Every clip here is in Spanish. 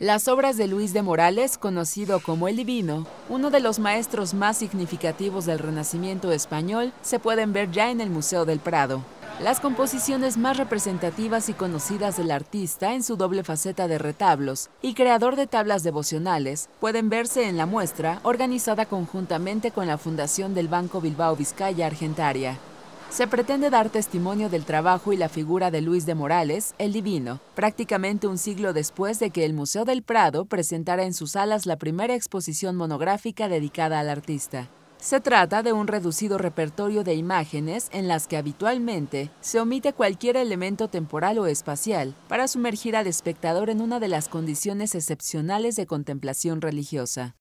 Las obras de Luis de Morales, conocido como El Divino, uno de los maestros más significativos del Renacimiento español, se pueden ver ya en el Museo del Prado. Las composiciones más representativas y conocidas del artista en su doble faceta de retablos y creador de tablas devocionales pueden verse en la muestra organizada conjuntamente con la Fundación del Banco Bilbao Vizcaya Argentaria. Se pretende dar testimonio del trabajo y la figura de Luis de Morales, el Divino, prácticamente un siglo después de que el Museo del Prado presentara en sus alas la primera exposición monográfica dedicada al artista. Se trata de un reducido repertorio de imágenes en las que habitualmente se omite cualquier elemento temporal o espacial para sumergir al espectador en una de las condiciones excepcionales de contemplación religiosa.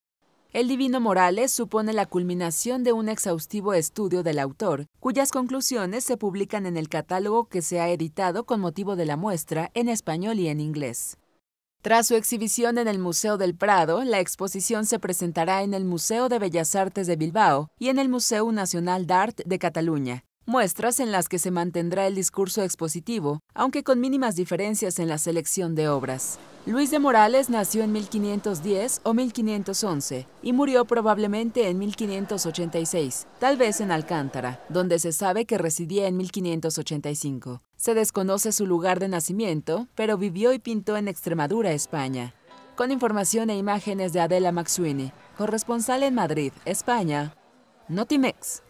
El Divino Morales supone la culminación de un exhaustivo estudio del autor, cuyas conclusiones se publican en el catálogo que se ha editado con motivo de la muestra en español y en inglés. Tras su exhibición en el Museo del Prado, la exposición se presentará en el Museo de Bellas Artes de Bilbao y en el Museo Nacional d'Art de Cataluña, muestras en las que se mantendrá el discurso expositivo, aunque con mínimas diferencias en la selección de obras. Luis de Morales nació en 1510 o 1511 y murió probablemente en 1586, tal vez en Alcántara, donde se sabe que residía en 1585. Se desconoce su lugar de nacimiento, pero vivió y pintó en Extremadura, España. Con información e imágenes de Adela Maxuini, corresponsal en Madrid, España, Notimex.